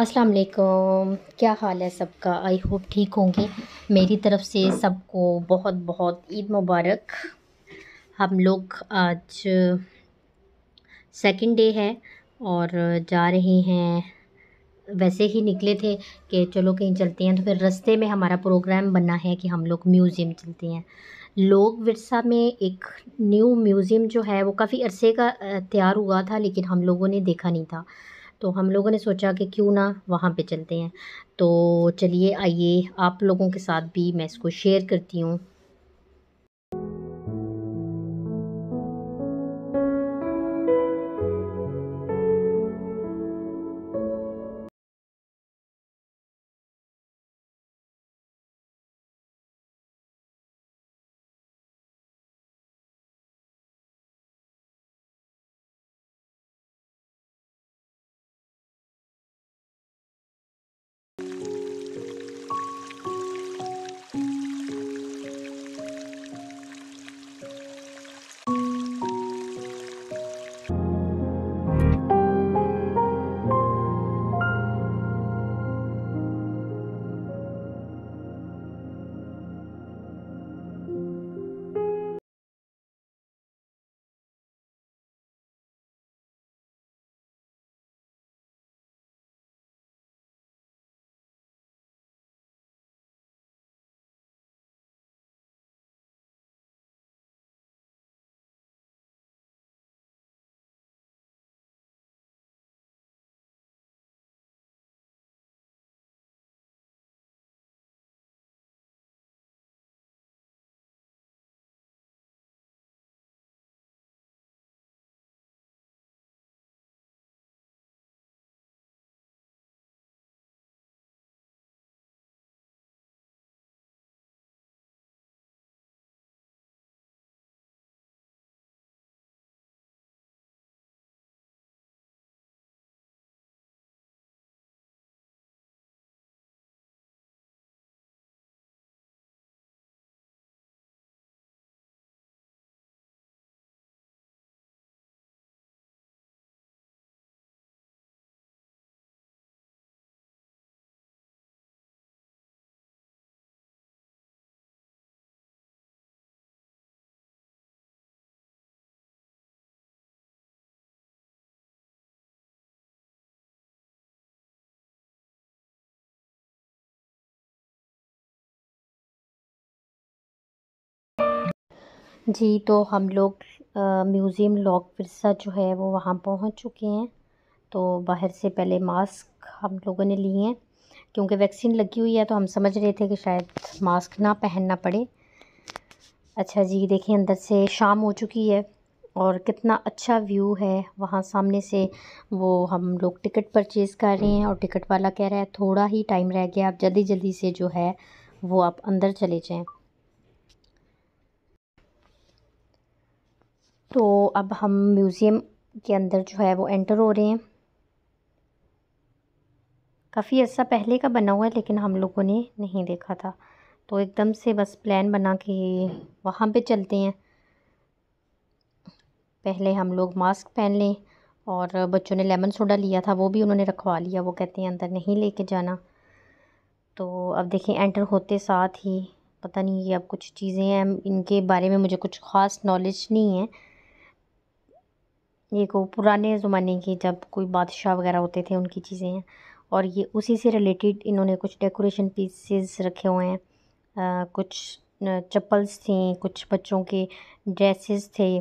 अस्सलाम वालेकुम क्या हाल है सबका आई होप ठीक होंगे मेरी तरफ से सबको बहुत बहुत ईद मुबारक हम लोग आज सेकंड डे है और जा रहे हैं वैसे ही निकले थे कि चलो कहीं चलते हैं तो फिर रास्ते में हमारा प्रोग्राम बना है कि हम लोग म्यूज़ियम चलते हैं लोग विरसा में एक न्यू म्यूज़ियम जो है वो काफ़ी अरसे का तैयार हुआ था लेकिन हम लोगों ने देखा नहीं था तो हम लोगों ने सोचा कि क्यों ना वहाँ पे चलते हैं तो चलिए आइए आप लोगों के साथ भी मैं इसको शेयर करती हूँ जी तो हम लोग म्यूज़ियम लॉक विरसा जो है वो वहाँ पहुँच चुके हैं तो बाहर से पहले मास्क हम लोगों ने लिए हैं क्योंकि वैक्सीन लगी हुई है तो हम समझ रहे थे कि शायद मास्क ना पहनना पड़े अच्छा जी देखिए अंदर से शाम हो चुकी है और कितना अच्छा व्यू है वहाँ सामने से वो हम लोग टिकट परचेज़ कर रहे हैं और टिकट वाला कह रहा है थोड़ा ही टाइम रह गया आप जल्दी जल्दी से जो है वो आप अंदर चले जाएँ तो अब हम म्यूज़ियम के अंदर जो है वो एंटर हो रहे हैं काफ़ी अर्सा पहले का बना हुआ है लेकिन हम लोगों ने नहीं देखा था तो एकदम से बस प्लान बना के वहाँ पे चलते हैं पहले हम लोग मास्क पहन लें और बच्चों ने लेमन सोडा लिया था वो भी उन्होंने रखवा लिया वो कहते हैं अंदर नहीं लेके जाना तो अब देखें एंटर होते साथ ही पता नहीं ये अब कुछ चीज़ें हैं इनके बारे में मुझे कुछ ख़ास नॉलेज नहीं है ये को पुराने ज़माने की जब कोई बादशाह वगैरह होते थे उनकी चीज़ें हैं और ये उसी से रिलेटेड इन्होंने कुछ डेकोरेशन पीसेस रखे हुए हैं आ, कुछ चप्पल्स थी कुछ बच्चों के ड्रेसेस थे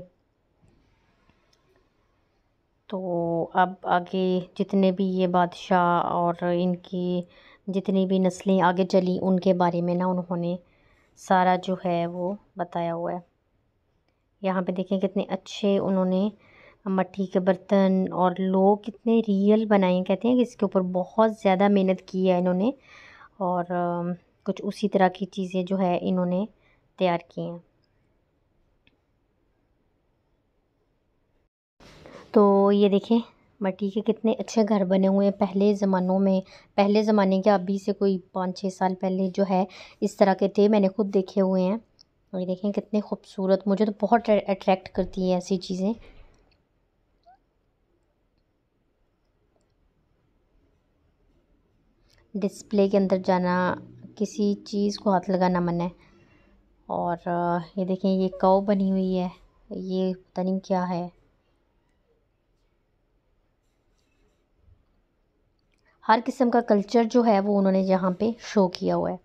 तो अब आगे जितने भी ये बादशाह और इनकी जितनी भी नस्लें आगे चली उनके बारे में ना उन्होंने सारा जो है वो बताया हुआ है यहाँ पे देखें कितने अच्छे उन्होंने मट्टी के बर्तन और लोग कितने रियल बनाए कहते हैं कि इसके ऊपर बहुत ज़्यादा मेहनत की है इन्होंने और कुछ उसी तरह की चीज़ें जो है इन्होंने तैयार की हैं तो ये देखें मट्टी के कितने अच्छे घर बने हुए हैं पहले ज़मानों में पहले ज़माने के अभी से कोई पाँच छः साल पहले जो है इस तरह के थे मैंने खुद देखे हुए हैं ये देखें कितने खूबसूरत मुझे तो बहुत अट्रैक्ट करती है ऐसी चीज़ें डिस्प्ले के अंदर जाना किसी चीज़ को हाथ लगाना मन है और ये देखें ये कौ बनी हुई है ये पता नहीं क्या है हर किस्म का कल्चर जो है वो उन्होंने यहाँ पे शो किया हुआ है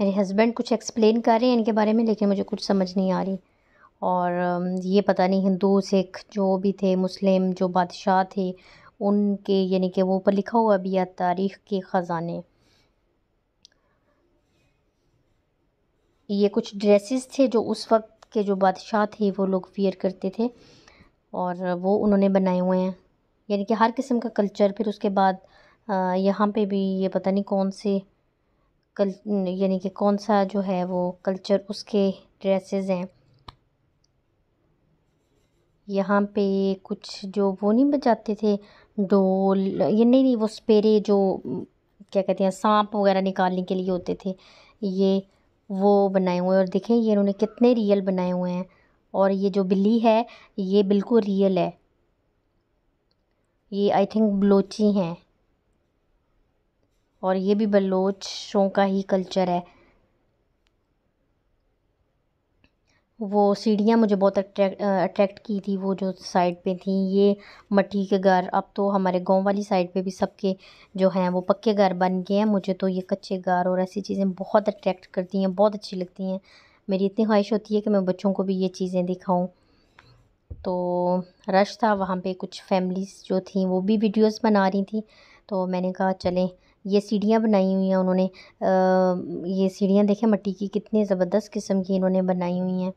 मेरे हस्बैंड कुछ एक्सप्लेन कर रहे हैं इनके बारे में लेकिन मुझे कुछ समझ नहीं आ रही और um, ये पता नहीं हिंदू सिख जो भी थे मुस्लिम जो बादशाह थे उनके यानी कि वो ऊपर लिखा हुआ भी है तारीख़ के ख़जाने ये कुछ ड्रेसेस थे जो उस वक्त के जो बादशाह थे वो लोग वियर करते थे और वो उन्होंने बनाए हुए हैं यानी कि हर किस्म का कल्चर फिर उसके बाद यहाँ पे भी ये पता नहीं कौन से कल यानी कि कौन सा जो है वो कल्चर उसके ड्रेसेस हैं यहाँ पे कुछ जो वो नहीं बजाते थे ढोल ये नहीं नहीं वो स्पेरे जो क्या कहते हैं सांप वगैरह निकालने के लिए होते थे ये वो बनाए हुए हैं और देखें ये इन्होंने कितने रियल बनाए हुए हैं और ये जो बिल्ली है ये बिल्कुल रियल है ये आई थिंक बलोची हैं और ये भी बलोचों का ही कल्चर है वो सीढ़ियाँ मुझे बहुत अट्रैक्ट अट्रैक्ट की थी वो जो साइड पे थी ये मट्टी के घर अब तो हमारे गांव वाली साइड पे भी सबके जो हैं वो पक्के घर बन गए हैं मुझे तो ये कच्चे घर और ऐसी चीज़ें बहुत अट्रैक्ट करती हैं बहुत अच्छी लगती हैं मेरी इतनी ख्वाहिश होती है कि मैं बच्चों को भी ये चीज़ें दिखाऊँ तो रश था वहाँ पर कुछ फैमिलीज़ जो थी वो भी वीडियोज़ बना रही थी तो मैंने कहा चलें ये सीढ़ियाँ बनाई हुई हैं उन्होंने ये सीढ़ियाँ देखें मट्टी की कितनी ज़बरदस्त किस्म की इन्होंने बनाई हुई हैं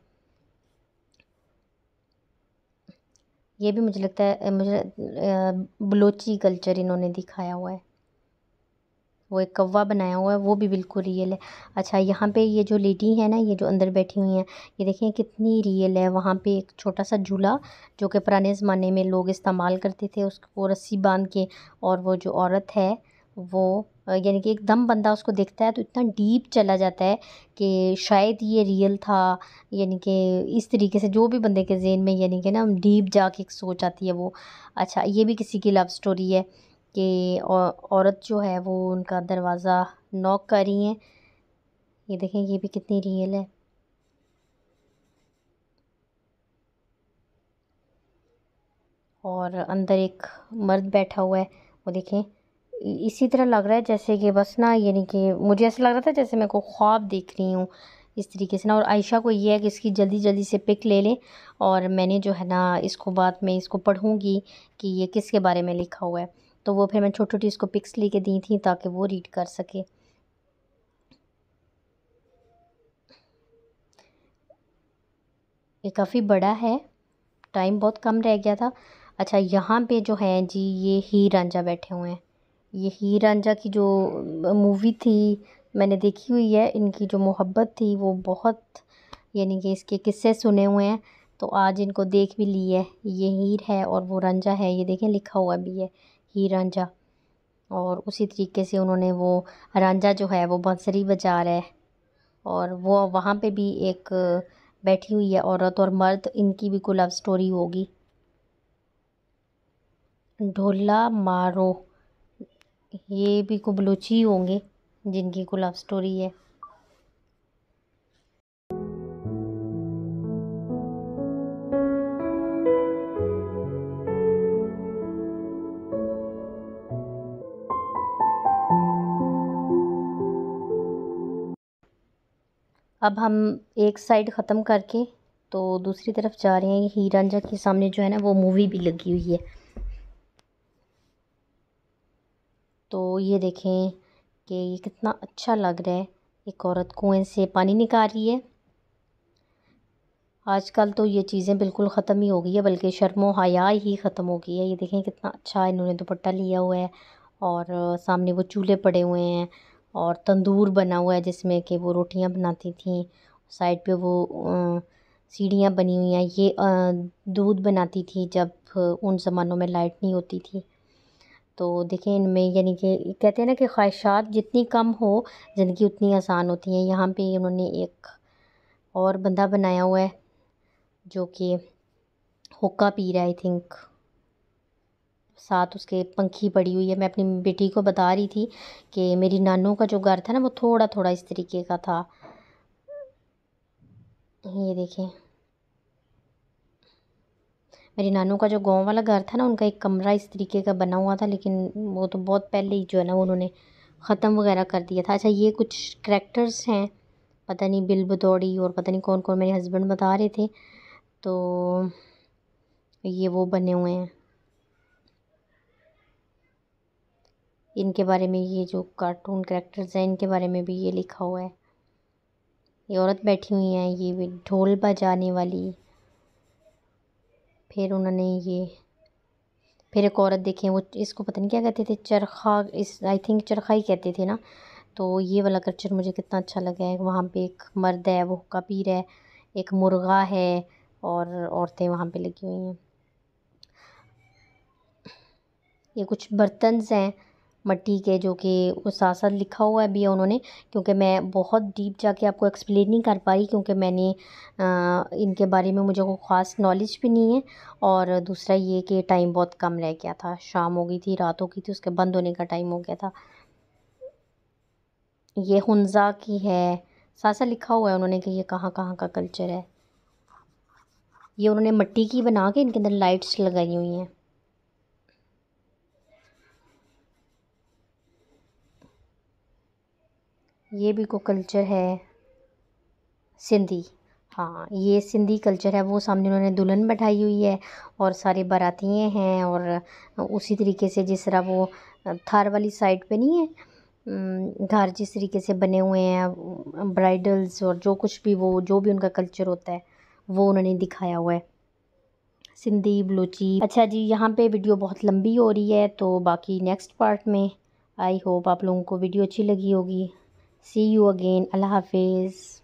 ये भी मुझे लगता है मुझे बलोची कल्चर इन्होंने दिखाया हुआ है वो एक कौवा बनाया हुआ है वो भी बिल्कुल रियल है अच्छा यहाँ पे ये जो लेडी है ना ये जो अंदर बैठी हुई हैं ये देखें कितनी रियल है वहाँ पे एक छोटा सा झूला जो कि पुराने ज़माने में लोग इस्तेमाल करते थे उसको रस्सी बांध के और वो जो औरत है वो यानी कि एक दम बंदा उसको देखता है तो इतना डीप चला जाता है कि शायद ये रियल था यानी कि इस तरीके से जो भी बंदे के जेन में यानी कि ना डीप जाके सोच आती है वो अच्छा ये भी किसी की लव स्टोरी है कि औरत जो है वो उनका दरवाज़ा नॉक कर रही है ये देखें ये भी कितनी रियल है और अंदर एक मर्द बैठा हुआ है वो देखें इसी तरह लग रहा है जैसे कि बस ना यानी कि मुझे ऐसा लग रहा था जैसे मैं को ख्वाब देख रही हूँ इस तरीके से ना और आयशा को ये है कि इसकी जल्दी जल्दी से पिक ले लें और मैंने जो है ना इसको बाद में इसको पढ़ूँगी कि ये किसके बारे में लिखा हुआ है तो वो फिर मैं छोटी छोटी इसको पिक्स कर दी थी ताकि वो रीड कर सके ये काफ़ी बड़ा है टाइम बहुत कम रह गया था अच्छा यहाँ पे जो है जी ये ही रांझा बैठे हुए हैं ये ही रांझा की जो मूवी थी मैंने देखी हुई है इनकी जो मोहब्बत थी वो बहुत यानी कि इसके किस्से सुने हुए हैं तो आज इनको देख भी ली है ये हीर है और वो रंझा है ये देखें लिखा हुआ भी है हीर रंझा और उसी तरीके से उन्होंने वो रंजा जो है वो बंसरी बजा रहा है और वो वहाँ पे भी एक बैठी हुई है औरत और मर्द इनकी भी कोई लव स्टोरी होगी ढोला मारो ये भी को बलोची होंगे जिनकी को लव स्टोरी है अब हम एक साइड ख़त्म करके तो दूसरी तरफ जा रहे हैं हीरांझा के सामने जो है ना वो मूवी भी लगी हुई है ये देखें कि ये कितना अच्छा लग रहा है एक औरत कुएं से पानी निकाल रही है आजकल तो ये चीज़ें बिल्कुल ख़त्म ही हो गई है बल्कि शर्मो हया ही ख़त्म हो गई है ये देखें कितना अच्छा इन्होंने दुपट्टा लिया हुआ है और सामने वो चूल्हे पड़े हुए हैं और तंदूर बना हुआ है जिसमें कि वो रोटियां बनाती थी साइड पे वो सीढ़ियां बनी हुई हैं ये दूध बनाती थी जब उन ज़मानों में लाइट नहीं होती थी तो देखिए इनमें यानी कि कहते हैं ना कि ख्वाहिशात जितनी कम हो ज़िंदगी उतनी आसान होती है यहाँ पे उन्होंने एक और बंदा बनाया हुआ है जो कि हुक्का पी रहा है आई थिंक साथ उसके पंखी पड़ी हुई है मैं अपनी बेटी को बता रही थी कि मेरी नानों का जो घर था ना वो थोड़ा थोड़ा इस तरीके का था ये देखें मेरी नानू का जो गांव वाला घर था ना उनका एक कमरा इस तरीके का बना हुआ था लेकिन वो तो बहुत पहले ही जो है ना उन्होंने ख़त्म वगैरह कर दिया था अच्छा ये कुछ करेक्टर्स हैं पता नहीं बिल बदौड़ी और पता नहीं कौन कौन मेरे हस्बैंड बता रहे थे तो ये वो बने हुए हैं इनके बारे में ये जो कार्टून करेक्टर्स हैं इनके बारे में भी ये लिखा हुआ है ये औरत बैठी हुई हैं ये ढोल बजाने वाली फिर उन्होंने ये फिर एक औरत देखे वो इसको पता नहीं क्या कहते थे चरखा इस आई थिंक चरखा ही कहते थे ना तो ये वाला कल्चर मुझे कितना अच्छा लगा है वहाँ पे एक मर्द है वो हुक्का पी रहा है एक मुर्गा है और औरतें वहाँ पे लगी हुई हैं ये कुछ बर्तनस हैं मट्टी के जो कि साथ साथ लिखा हुआ भी है उन्होंने क्योंकि मैं बहुत डीप जाके आपको एक्सप्लेन नहीं कर पाई क्योंकि मैंने आ, इनके बारे में मुझे कोई ख़ास नॉलेज भी नहीं है और दूसरा ये कि टाइम बहुत कम रह गया था शाम हो गई थी रात हो गई थी उसके बंद होने का टाइम हो गया था ये हंजा की है सासा लिखा हुआ है उन्होंने कि ये कहाँ कहाँ का कल्चर है ये उन्होंने मट्टी की बना के इनके अंदर लाइट्स लगाई हुई हैं ये भी को कल्चर है सिंधी हाँ ये सिंधी कल्चर है वो सामने उन्होंने दुल्हन बैठाई हुई है और सारे बरातियाँ हैं और उसी तरीके से जिस तरह वो थार वाली साइड पे नहीं है घर जिस तरीके से बने हुए हैं ब्राइडल्स और जो कुछ भी वो जो भी उनका कल्चर होता है वो उन्होंने दिखाया हुआ है सिंधी बलोची अच्छा जी यहाँ पे वीडियो बहुत लंबी हो रही है तो बाकी नेक्स्ट पार्ट में आई होप आप लोगों को वीडियो अच्छी लगी होगी See you again. Allah Hafiz.